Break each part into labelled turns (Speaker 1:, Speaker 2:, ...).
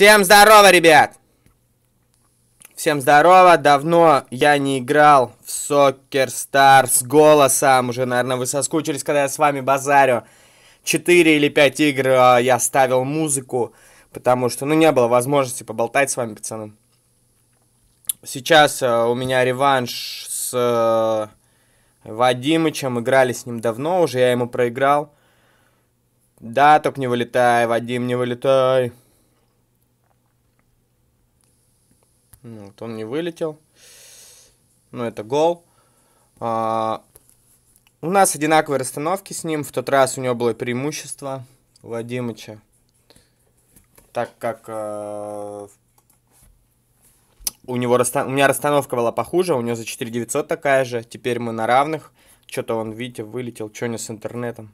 Speaker 1: Всем здорово, ребят! Всем здорово! Давно я не играл в Soccer Star с голосом. Уже, наверное, вы соскучились, когда я с вами базарю. Четыре или пять игр а, я ставил музыку, потому что, ну, не было возможности поболтать с вами, пацаны. Сейчас а, у меня реванш с а, Вадимычем. Играли с ним давно уже, я ему проиграл. Да, только не вылетай, Вадим, не вылетай. Ну, вот он не вылетел. Но ну, это гол. А, у нас одинаковые расстановки с ним. В тот раз у него было преимущество Владимича. Так как а, у, него расстан... у меня расстановка была похуже, у него за 4900 такая же. Теперь мы на равных. Что-то он, видите, вылетел, что не с интернетом.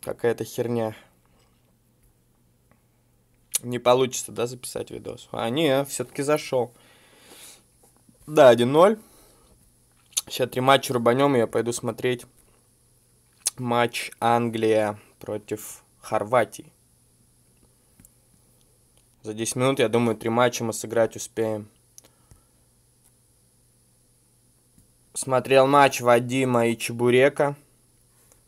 Speaker 1: Какая-то херня не получится, да, записать видос. А не, все-таки зашел. Да, 1-0. Сейчас три матча рубанем, я пойду смотреть матч Англия против Хорватии. За 10 минут, я думаю, три матча мы сыграть успеем. Смотрел матч Вадима и Чебурека.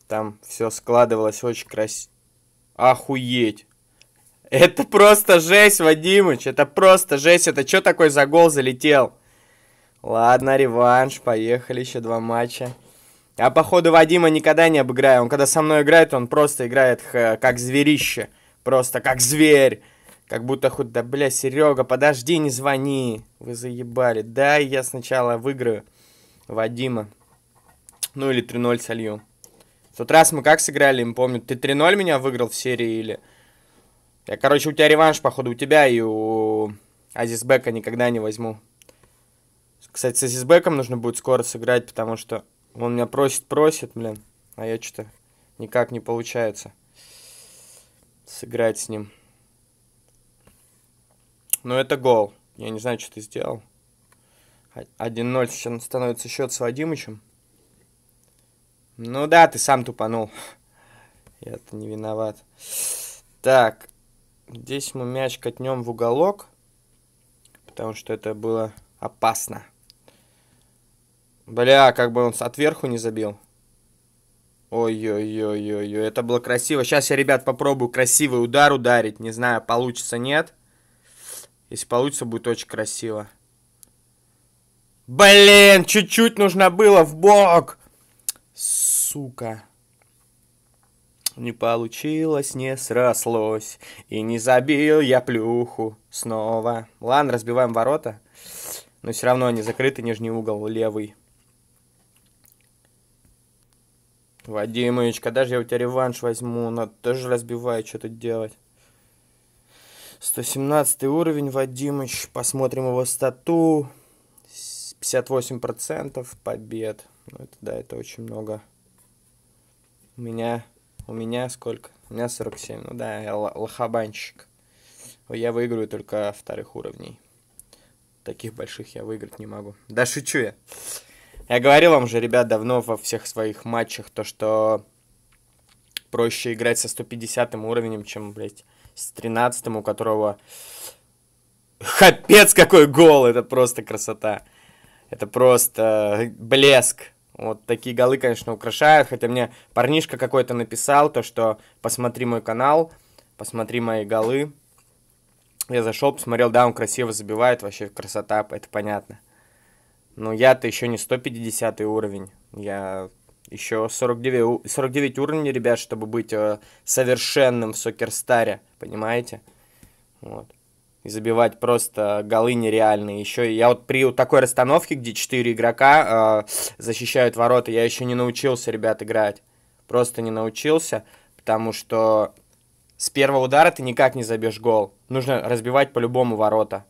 Speaker 1: Там все складывалось очень красиво. Охуеть! Это просто жесть, Вадимыч. Это просто жесть. Это что такой за гол залетел? Ладно, реванш. Поехали. Еще два матча. А походу, Вадима никогда не обыграю. Он, когда со мной играет, он просто играет как зверище. Просто как зверь. Как будто хоть, да, бля, Серега, подожди, не звони. Вы заебали. Да, я сначала выиграю Вадима. Ну или 3-0 солью. В тот раз мы как сыграли, им помню, ты 3-0 меня выиграл в серии или я, короче, у тебя реванш, походу, у тебя и у Азизбека никогда не возьму. Кстати, с Азизбеком нужно будет скоро сыграть, потому что он меня просит, просит, блин. А я что-то никак не получается сыграть с ним. Но это гол. Я не знаю, что ты сделал. 1-0 а, становится счет с Вадимычем. Ну да, ты сам тупанул. Я-то не виноват. Так, Здесь мы мяч катнем в уголок, потому что это было опасно. Бля, как бы он отверху не забил. Ой-ой-ой-ой-ой, это было красиво. Сейчас я, ребят, попробую красивый удар ударить. Не знаю, получится, нет. Если получится, будет очень красиво. Блин, чуть-чуть нужно было в бок. Сука. Не получилось, не срослось, и не забил я плюху снова. Ладно, разбиваем ворота, но все равно они закрыты, нижний угол левый. Вадимович, когда же я у тебя реванш возьму? Надо тоже разбиваю, что тут делать. 117 уровень, Вадимыч. Посмотрим его стату. 58% побед. Ну, это, да, это очень много. У меня у меня сколько? У меня 47. Ну да, я лохабанщик. Я выиграю только вторых уровней. Таких больших я выиграть не могу. Да шучу я. Я говорил вам же, ребят, давно во всех своих матчах, то, что проще играть со 150 уровнем, чем, блядь, с 13 у которого... Капец, какой гол! Это просто красота. Это просто э, блеск. Вот такие голы, конечно, украшают. Хотя мне парнишка какой-то написал, то что посмотри мой канал, посмотри мои голы. Я зашел, посмотрел, да, он красиво забивает, вообще красота, это понятно. Но я-то еще не 150 уровень. Я еще 49, 49 уровней, ребят, чтобы быть э, совершенным в Сокерстаре, понимаете? Вот и забивать просто голы нереальные. Еще я вот при вот такой расстановке, где четыре игрока э, защищают ворота, я еще не научился, ребят, играть. Просто не научился, потому что с первого удара ты никак не забьешь гол. Нужно разбивать по-любому ворота.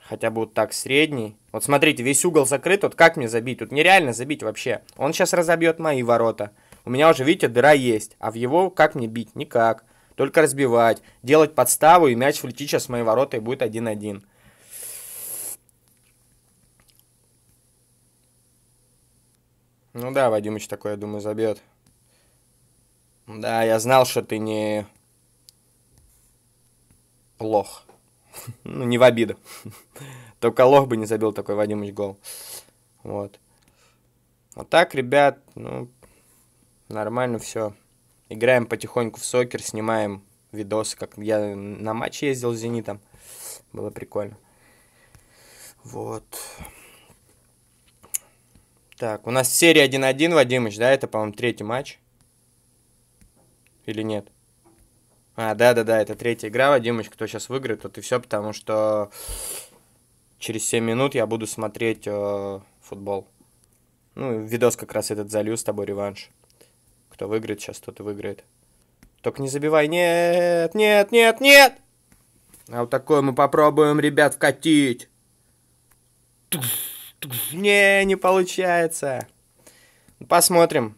Speaker 1: Хотя бы вот так средний. Вот смотрите, весь угол закрыт. Вот как мне забить? Тут нереально забить вообще. Он сейчас разобьет мои ворота. У меня уже, видите, дыра есть. А в его как мне бить? Никак. Только разбивать, делать подставу, и мяч влетит сейчас в мои ворота, и будет 1-1. Ну да, Вадимыч такой, я думаю, забьет. Да, я знал, что ты не лох. Ну, не в обиду. Только лох бы не забил такой Вадимыч гол. Вот. Вот так, ребят, ну, нормально все. Играем потихоньку в сокер, снимаем видосы, как я на матч ездил с «Зенитом». Было прикольно. Вот. Так, у нас серия 1-1, Вадимыч, да? Это, по-моему, третий матч. Или нет? А, да-да-да, это третья игра, Вадимыч. Кто сейчас выиграет, тот и все, потому что через 7 минут я буду смотреть э, футбол. Ну, видос как раз этот залью с тобой, реванш кто выиграет, сейчас кто-то выиграет. Только не забивай. Нет, нет, нет, нет! А вот такое мы попробуем, ребят, вкатить. Не, не получается. Посмотрим,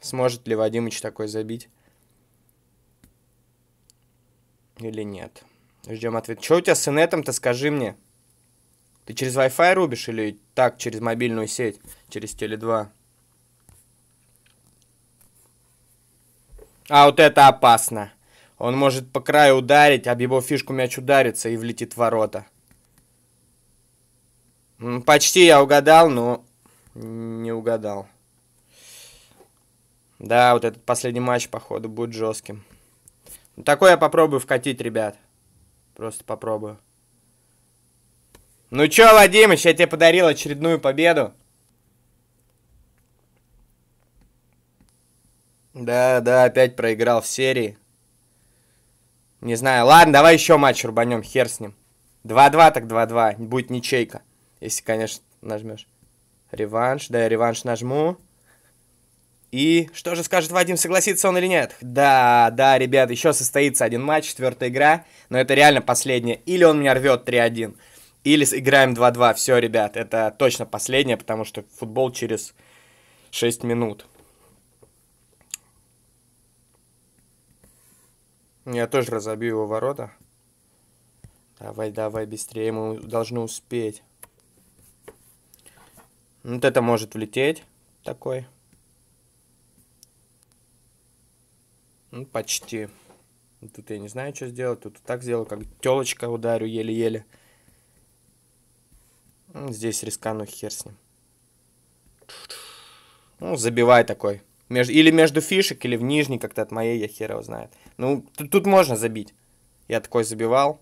Speaker 1: сможет ли Вадимыч такой забить. Или нет. Ждем ответ. Что у тебя с инетом-то, скажи мне? Ты через Wi-Fi рубишь или так, через мобильную сеть, через Теле 2? А вот это опасно. Он может по краю ударить, об его фишку мяч ударится и влетит в ворота. Почти я угадал, но не угадал. Да, вот этот последний матч, походу, будет жестким. Ну, такое я попробую вкатить, ребят. Просто попробую. Ну чё, Вадимыч, я тебе подарил очередную победу. Да, да, опять проиграл в серии. Не знаю. Ладно, давай еще матч рубанем, хер с ним. 2-2 так 2-2, будет ничейка. Если, конечно, нажмешь. Реванш, да, я реванш нажму. И что же скажет Вадим, согласится он или нет? Да, да, ребят, еще состоится один матч, четвертая игра, но это реально последняя. Или он меня рвет 3-1, или играем 2-2. Все, ребят, это точно последняя, потому что футбол через 6 минут. Я тоже разобью его ворота. Давай, давай, быстрее, мы должны успеть. Вот это может влететь такой. Ну, почти. Тут я не знаю, что сделать. Тут так сделал, как телочка ударю еле-еле. Здесь рискану хер с ним. Ну, забивай такой. Между, или между фишек, или в нижней как-то от моей, я хер его знает. Ну, тут, тут можно забить. Я такой забивал.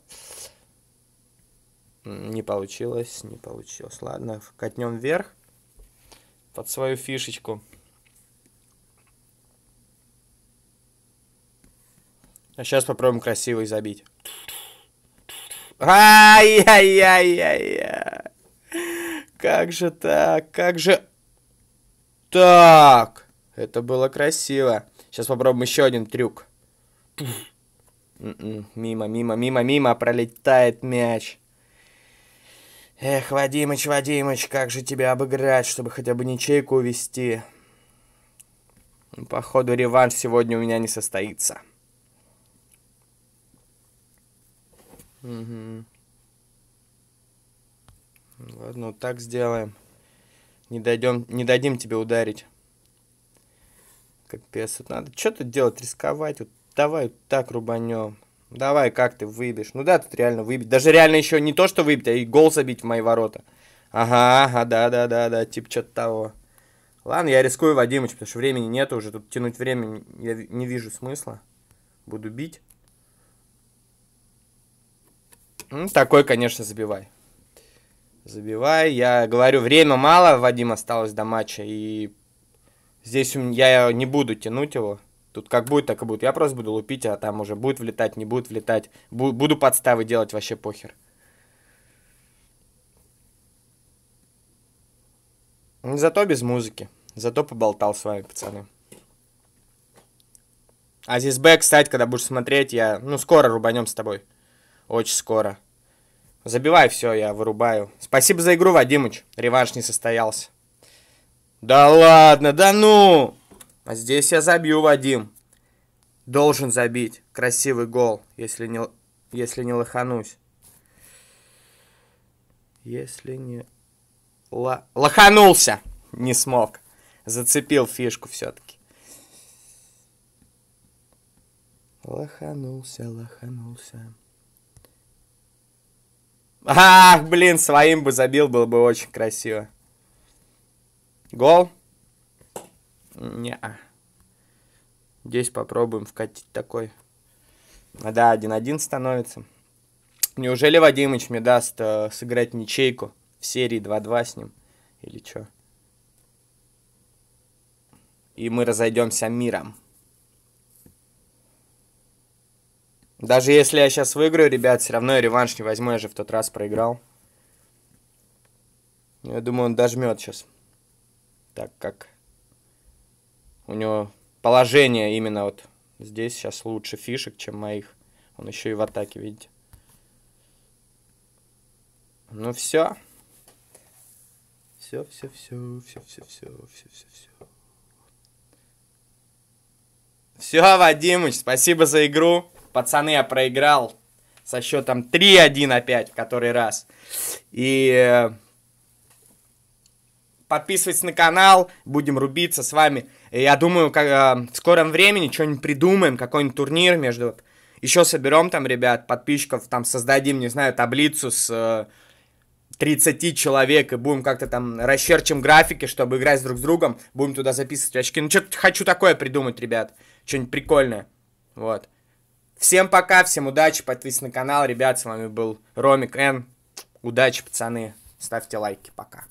Speaker 1: Не получилось, не получилось. Ладно, катнем вверх под свою фишечку. А сейчас попробуем красивый забить. Ай-яй-яй-яй-яй. Как же так? Как же... Так. Это было красиво. Сейчас попробуем еще один трюк. М-м, мимо, мимо, мимо, мимо пролетает мяч. Эх, Вадимыч, Вадимыч, как же тебя обыграть, чтобы хотя бы ничейку увести? Походу, реванш сегодня у меня не состоится. Угу. Ладно, вот так сделаем. Не, дойдем, не дадим тебе ударить как пес. Вот надо что тут делать, рисковать. Вот давай так рубанем. Давай, как ты выбьешь? Ну да, тут реально выбить. Даже реально еще не то, что выбить, а и гол забить в мои ворота. Ага, ага, да-да-да-да, типа что-то того. Ладно, я рискую, Вадимыч, потому что времени нет уже. Тут тянуть время я не вижу смысла. Буду бить. Ну, такой, конечно, забивай. Забивай. Я говорю, время мало, Вадим, осталось до матча. И Здесь я не буду тянуть его. Тут как будет, так и будет. Я просто буду лупить, а там уже будет влетать, не будет влетать. Буду подставы делать, вообще похер. Ну, зато без музыки. Зато поболтал с вами, пацаны. А здесь Б, кстати, когда будешь смотреть, я... Ну, скоро рубанем с тобой. Очень скоро. Забивай все, я вырубаю. Спасибо за игру, Вадимыч. Реванш не состоялся. Да ладно, да ну! А здесь я забью, Вадим. Должен забить красивый гол, если не, если не лоханусь. Если не... ло Лоханулся! Не смог. Зацепил фишку все-таки. Лоханулся, лоханулся. Ах, блин, своим бы забил, было бы очень красиво. Гол. Не. -а. Здесь попробуем вкатить такой. Ну да, 1-1 становится. Неужели Вадимыч мне даст э, сыграть ничейку в серии 2-2 с ним? Или что? И мы разойдемся миром. Даже если я сейчас выиграю, ребят, все равно я реванш не возьму, я же в тот раз проиграл. Я думаю, он дожмет сейчас так как у него положение именно вот здесь сейчас лучше фишек, чем моих. Он еще и в атаке, видите. Ну все. Все, все, все, все, все, все, все, все, все. Все, Вадимыч, спасибо за игру. Пацаны, я проиграл со счетом 3-1 опять в который раз. И э, подписывайтесь на канал, будем рубиться с вами. я думаю, как, э, в скором времени что-нибудь придумаем, какой-нибудь турнир между... Еще соберем там, ребят, подписчиков, там создадим, не знаю, таблицу с э, 30 человек и будем как-то там расчерчим графики, чтобы играть друг с другом, будем туда записывать очки. Ну, что-то хочу такое придумать, ребят, что-нибудь прикольное, вот. Всем пока, всем удачи, подписывайтесь на канал, ребят, с вами был Ромик Н. Удачи, пацаны, ставьте лайки, пока.